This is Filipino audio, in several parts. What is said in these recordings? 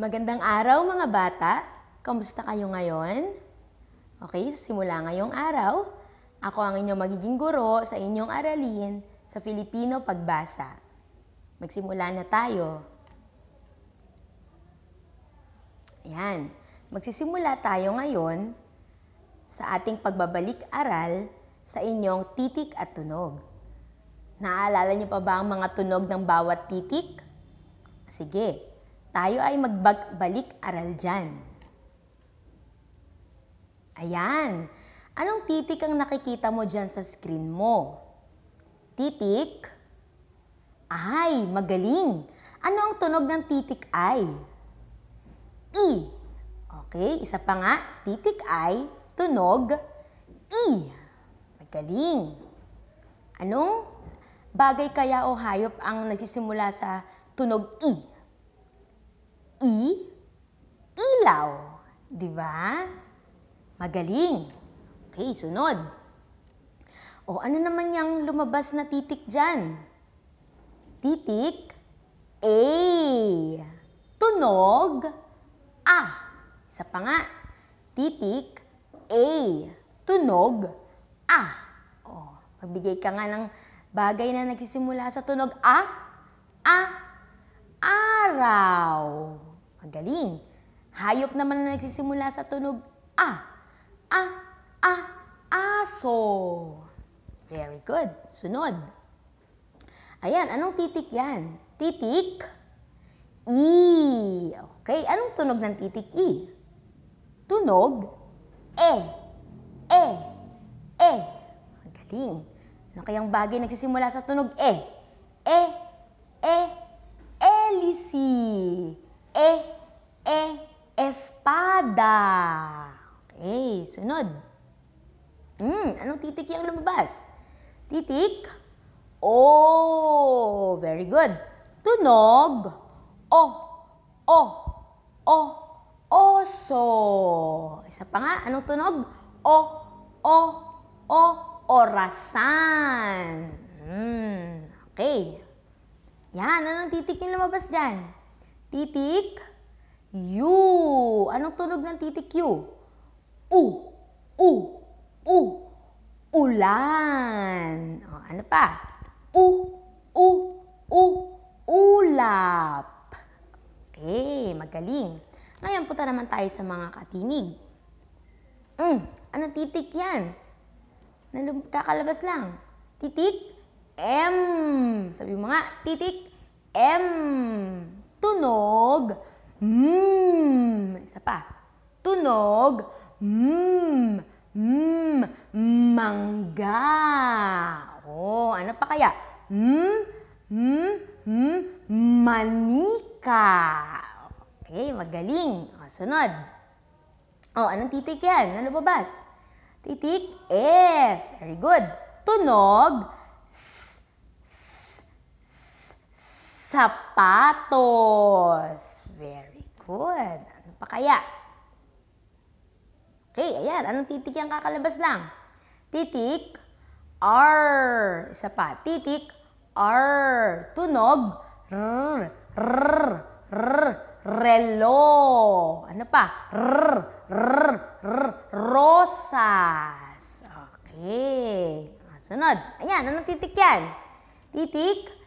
Magandang araw mga bata! Kamusta kayo ngayon? Okay, simula ngayong araw, ako ang inyong magiging guro sa inyong aralin sa Filipino Pagbasa. Magsimula na tayo. Ayan, magsisimula tayo ngayon sa ating pagbabalik-aral sa inyong titik at tunog. Naaalala niyo pa ba ang mga tunog ng bawat titik? Sige, tayo ay magbalik-aral dyan. Ayan. Anong titik ang nakikita mo dyan sa screen mo? Titik? Ay, magaling. Ano ang tunog ng titik ay? E. Okay, isa pa nga. Titik ay, tunog, E. Magaling. Anong bagay kaya o hayop ang nagsisimula sa tunog E? I, ilaw. Di ba? Magaling. Okay, sunod. O ano naman yung lumabas na titik dyan? Titik A. Tunog A. Isa pa nga. Titik A. Tunog A. O, magbigay ka nga ng bagay na nagsisimula sa tunog A. A. Araw. Magaling. Hayop naman na nagsisimula sa tunog A. A, A, aso. Very good. Sunod. Ayan, anong titik yan? Titik E. Okay, anong tunog ng titik E? Tunog E. E. E. Magaling. Ano kayang bagay nagsisimula sa tunog E? E. E. Elisie e, e, espada. Okay, sunod. Hmm, anong titik yung lumabas? Titik, O. Very good. Tunog, O, O, O, oso. Isa pa nga, anong tunog? O, O, O, orasan. Hmm, okay. Yan, anong titik yung lumabas dyan? Titik U. Anong tunog ng titik U? U. U. U. Ulan. O, ano pa? U. U. U. Ulap. Okay, magaling. Ngayon, punta naman tayo sa mga katinig. Mm, ano titik yan? Kakalabas lang. Titik M. Sabi mo nga, titik M. Tunog, mmm. Isa pa. Tunog, mmm. Mmm. Mangga. Oh, ano pa kaya? Mmm. Mmm. Mmm. Manika. Okay, magaling. O, sunod. O, anong titik yan? Ano babas? Titik S. Very good. Tunog S. Sapatos. Very good. Ano pa kaya? Okay, ayan. Anong titik yung kakalabas lang? Titik R. Isa pa. Titik R. Tunog R. R. R. Relo. Ano pa? R. R. R. Rosas. Okay. Sunod. Ayan. Anong titik yan? Titik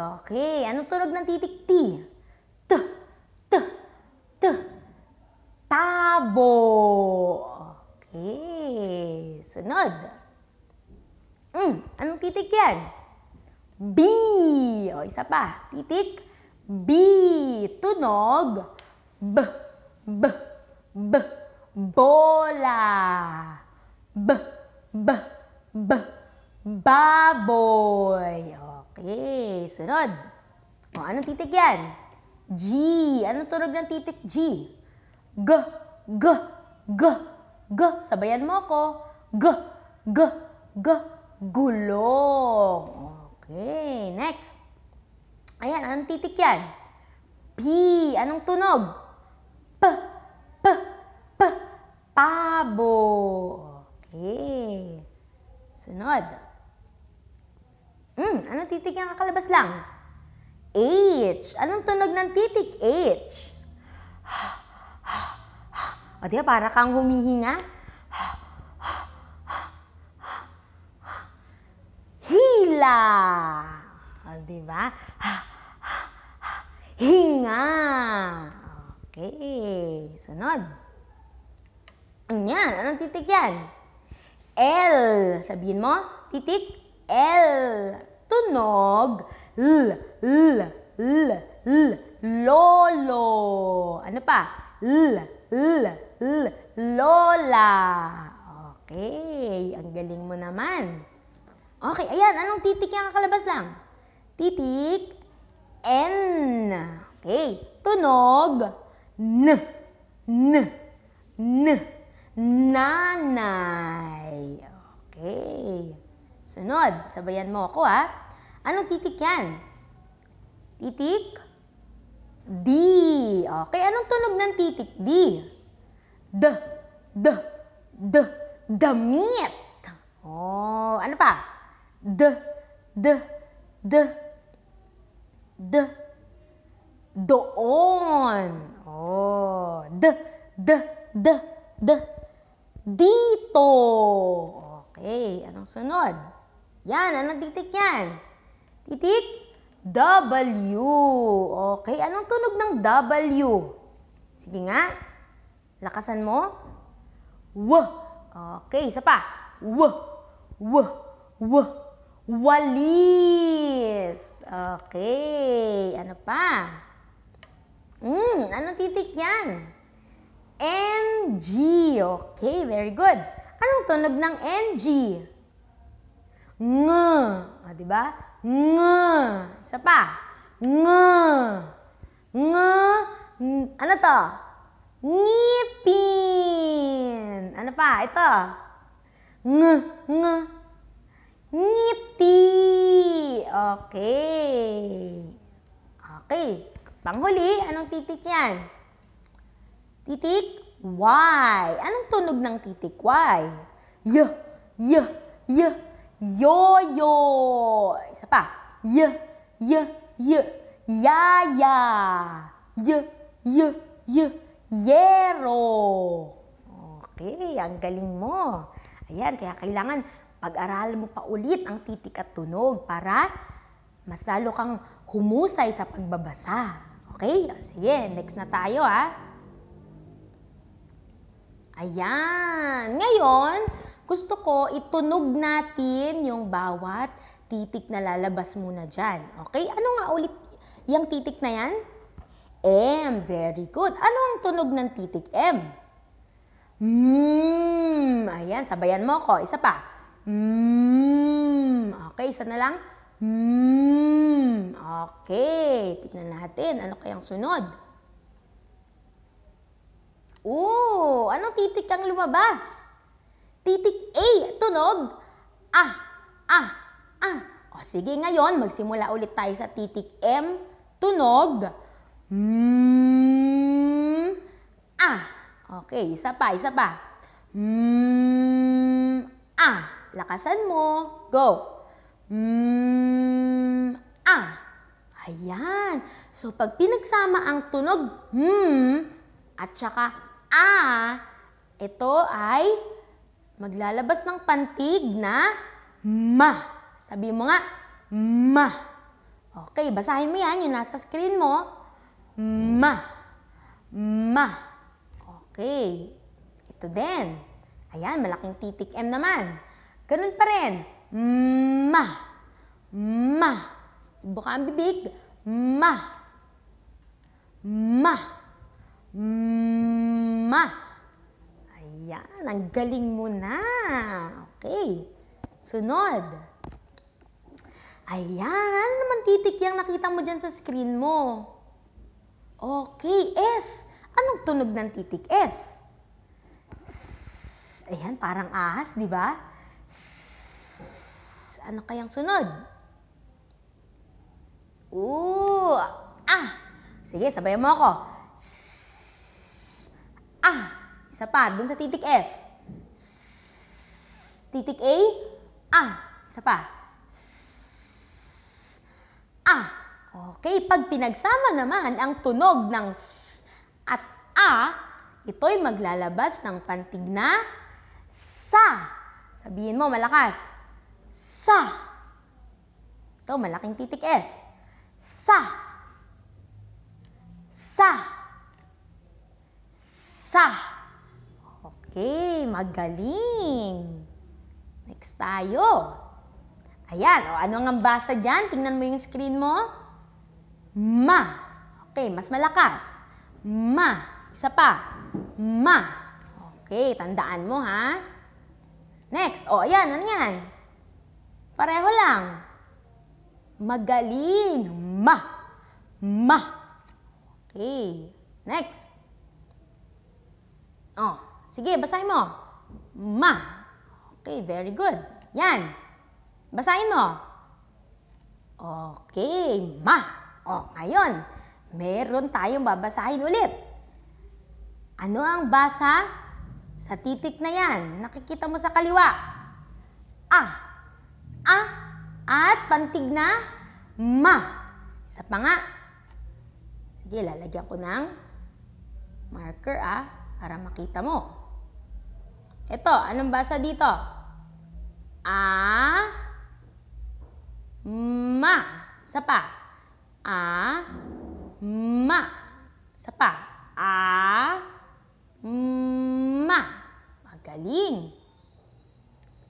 Okay, anong tunog ng titik T? T, T, T. Tabo. Okay, sunod. Mm, anong titik yan? B. O, isa pa. Titik B. Tunog B, B, B. Bola. B, B, B. Baboy. O, Okay, sunod. O, anong titik yan? G. Anong tunog ng titik G? G, G, G, G. Sabayan mo ako. G, G, G, gulong. Okay, next. Ayan, anong titik yan? P. Anong tunog? P, P, P, pabo. Okay. Sunod. Hmm, anong titik niya kakalabas lang? H. Anong tunog ng titik? H. O diba, para kang humihinga. Hila. O ba? Hinga. Okay. Sunod. Ano yan? Anong titik yan? L. Sabihin mo, titik L tunog l, l, l, l, lolo. Ano pa? L, l, l, lola. Okay, ang galing mo naman. Okay, ayan, anong titik yung kakalabas lang? Titik N. Okay, tunog N, N, N, nanay. Okay. Sunod, sabayan mo ako ha. Anong titik yan? Titik D. Okay, anong tunog ng titik D? D, D, D, damit. Oh, ano pa? D, D, D, D, doon. Oh, D, D, D, D, dito. Okay, anong sunod? Yan, anong titik yan? Titik W. Okay, anong tunog ng W? Sige nga. Lakasan mo. W. Okay, isa pa. W. W. W. Walis. Okay, ano pa? Mm, anong titik yan? NG. Okay, very good. Anong tunog ng NG? NG ng. O, di ba? Ng. sa pa. Ng. Ng. Ano to? Ngipin. Ano pa? Ito. Ng. Ng. Ngiti. Okay. Okay. Panghuli, anong titik yan? Titik Y. Anong tunog ng titik Y? Y, Y, Y yo yo Isa pa. Y, y, y. ya Y, y, y. Yero. Okay, ang galing mo. Ayan, kaya kailangan pag-aralan mo pa ulit ang titik at tunog para mas lalo kang humusay sa pagbabasa. Okay? Sige, next na tayo ha. Ah. Ayan. Ngayon, gusto ko itunog natin yung bawat titik na lalabas muna dyan. Okay? Ano nga ulit yung titik na yan? M. Very good. Ano ang tunog ng titik M? Mmm. Ayan, sabayan mo ko. Isa pa. Mmm. Okay, isa na lang. Mmm. Okay. Tignan natin. Ano kayang sunod? Ooh, anong titik ang lumabas? Titik A, tunog. Ah, ah, ah. O sige ngayon, magsimula ulit tayo sa titik M, tunog. Mm, ah. Okay, isa pa, isa pa. Mm, ah. Lakasan mo. Go. Mm, ah. Ayan. So, pag pinagsama ang tunog, hmm, at saka ah, ito ay maglalabas ng pantig na ma. Sabi mo nga, ma. Okay, basahin mo yan, yung nasa screen mo. Ma. Ma. Okay. Ito din. Ayan, malaking titik M naman. Ganun pa rin. Ma. Ma. Buka ang bibig. Ma. Ma. Ma. Ayan, ang galing mo na. Okay. Sunod. Ayan, ano naman titik yung nakita mo dyan sa screen mo? Okay, S. Anong tunog ng titik S? S. Ayan, parang ahas, di ba? S. Ano kayang sunod? Ooh. Ah. Sige, sabayan mo ako. S. Isa pa, dun sa titik S. S titik A, A. Ah, isa pa. S ah. Okay, pag pinagsama naman ang tunog ng S at A, ito'y maglalabas ng pantig na sa. Sabihin mo, malakas. Sa. Ito, malaking titik S. Sa. Sa. Sa. Okay, magaling. Next tayo. Ayan, o, ano ang basa dyan? Tingnan mo yung screen mo. Ma. Okay, mas malakas. Ma. Isa pa. Ma. Okay, tandaan mo ha. Next. O, ayan, ano yan? Pareho lang. Magaling. Ma. Ma. Okay. Next. Oh. Sige, basahin mo. Ma. Okay, very good. Yan. Basahin mo. Okay, ma. O, ngayon, meron tayong babasahin ulit. Ano ang basa? Sa titik na yan, nakikita mo sa kaliwa. A. A. at pantig na ma. Isa pa nga. Sige, lalagyan ko ng marker ah, para makita mo. Ito, anong basa dito? A ma. Sa pa. A ma. Sa pa. A ma. Magaling.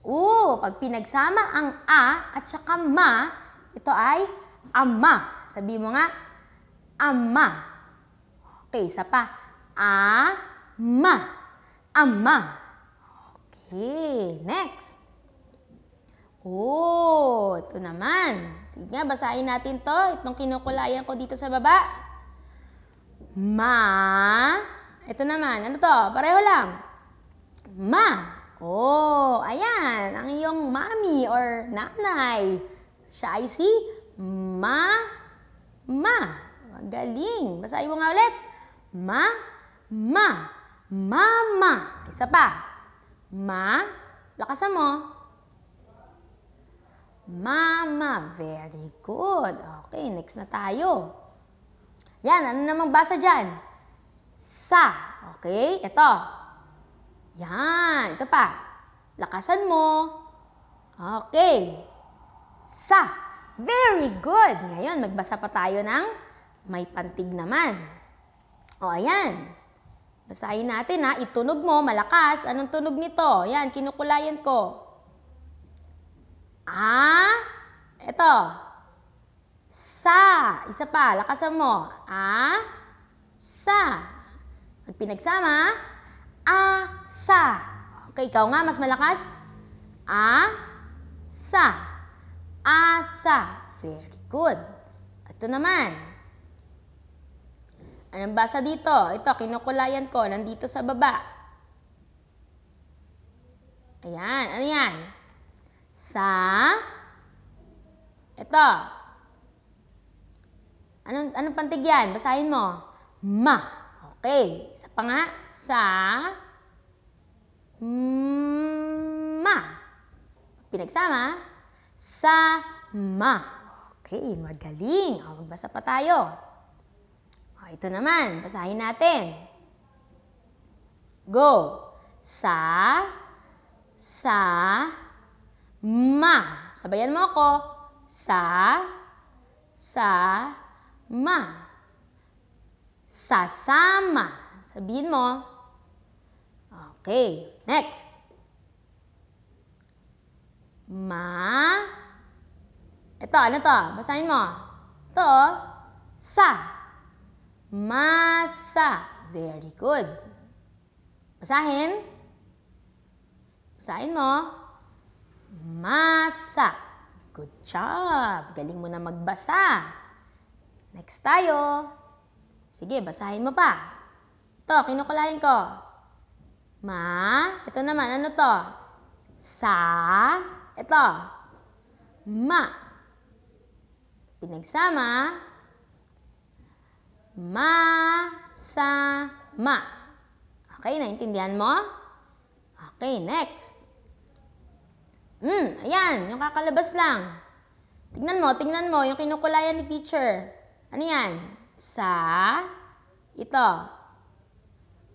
O, pag pinagsama ang a at saka ma, ito ay ama. Sabi mo nga, ama. Okay, sa pa. A Ama. Ama. Okay, next. Oh, ito naman. Sige basahin natin to. Itong kinukulayan ko dito sa baba. Ma. Ito naman. Ano to? Pareho lang. Ma. Oh, ayan. Ang iyong mommy or nanay. Siya ay si ma. Ma. Galing. Basahin mo nga ulit. Ma. Ma. Mama. Isa pa. Ma, lakasan mo. Mama, very good. Okay, next na tayo. Yan, ano namang basa dyan? Sa. Okay, ito. Yan, ito pa. Lakasan mo. Okay. Sa. Very good. Ngayon, magbasa pa tayo ng may pantig naman. O, ayan. Basahin natin ha, itunog mo, malakas. Anong tunog nito? Yan, kinukulayan ko. Ah, ito. Sa, isa pa, lakasan mo. Ah, sa. Pag pinagsama, ah, sa. Okay, ikaw nga, mas malakas. Ah, sa. Ah, sa. Very good. Ito naman. Anong basa dito? Ito, kinukulayan ko. Nandito sa baba. Ayan. Ano yan? Sa... Ito. Anong, anong pantig yan? Basahin mo. Ma. Okay. Sa pa nga. Sa... Ma. Pinagsama. Sa ma. Okay. Magaling. O, oh, magbasa pa tayo ito naman. Basahin natin. Go. Sa, sa, ma. Sabayan mo ako. Sa, sa, ma. Sasama. Sabihin mo. Okay. Next. Ma. Ito, ano to? Basahin mo. Ito, sa. Masa. Very good. Basahin. Basahin mo. Masa. Good job. Galing mo na magbasa. Next tayo. Sige, basahin mo pa. Ito, kinukulayin ko. Ma, ito naman, ano to? Sa, ito. Ma. Pinagsama, masama. Okay, naintindihan mo? Okay, next. Mm, ayan, yung kakalabas lang. Tignan mo, tingnan mo, yung kinukulayan ni teacher. Ano yan? Sa, ito.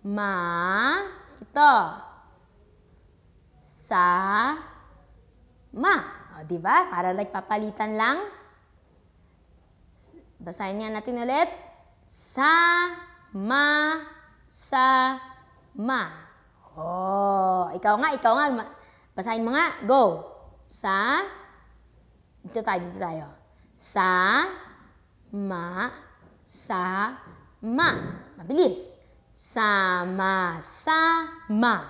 Ma, ito. Sa, ma. O, ba? Para nagpapalitan lang. Basahin nga natin ulit sa ma sa ma. Oh, ikaw nga, ikaw nga. Basahin mo nga. Go. Sa Dito tayo, dito tayo. Sa ma sa ma. Mabilis. sa ma sa ma.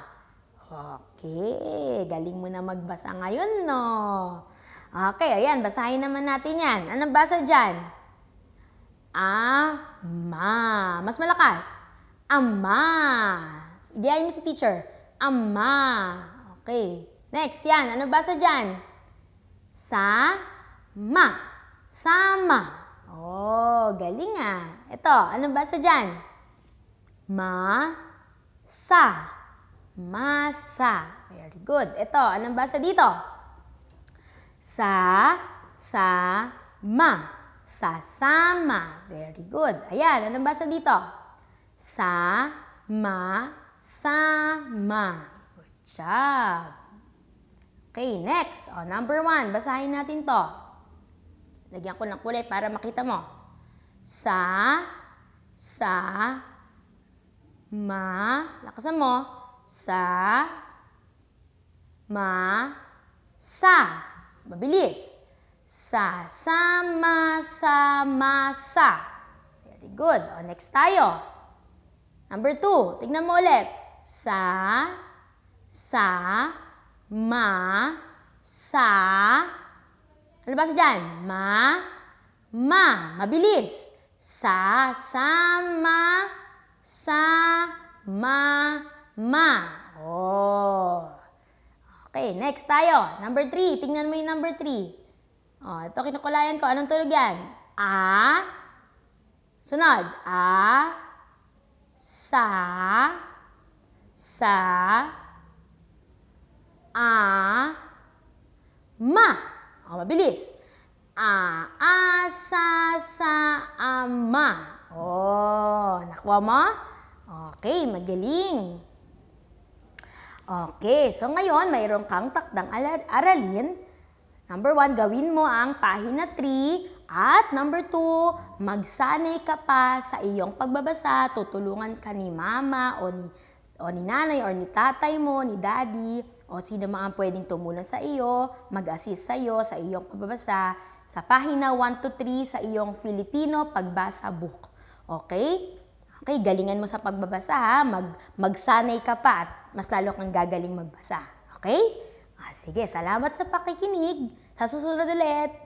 Okay, galing mo na magbasa ngayon, no? Okay, ayan, basahin naman natin yan. Anong basa diyan Ama. Mas malakas. Ama. Gayahin mo si teacher. Ama. Okay. Next, yan. Ano basa dyan? Sa-ma. Sama. Oh, galing ah. Ito, ano basa dyan? Ma-sa. Masa. Very good. Ito, anong basa dito? Sa, sa, ma. Sasama. Very good. Ayan, anong basa dito? Sa, ma, sama. Good job. Okay, next. O, number one. Basahin natin to. Lagyan ko ng kulay para makita mo. Sa, sa, ma, lakasan mo. Sa, ma, sa. Mabilis. Sasama sa masa. Very good. O, next tayo. Number two, tignan mo ulit. Sa, sa, ma, sa, ano ba sa dyan? Ma, ma, mabilis. Sa, sa, ma, sa, ma, ma. Oh. Okay, next tayo. Number three, tingnan mo yung number three. O, oh, ito kinukulayan ko. Anong tunog yan? A. Sunod. A. Sa. Sa. A. Ma. O, oh, mabilis. A. A. Sa. Sa. A. Ma. O, oh, nakuha mo? Okay, magaling. Okay, so ngayon mayroon kang takdang aralin Number one, gawin mo ang pahina 3. At number two, magsanay ka pa sa iyong pagbabasa. Tutulungan ka ni mama o ni, o ni nanay o ni tatay mo, ni daddy o sino mga pwedeng tumulong sa iyo, mag-assist sa iyo sa iyong pagbabasa sa pahina 1 to 3 sa iyong Filipino Pagbasa Book. Okay? Okay, galingan mo sa pagbabasa ha. Mag, magsanay ka pa at mas lalo kang gagaling magbasa. Okay? Ah, sige, salamat sa pakikinig. Sa susunod ulit.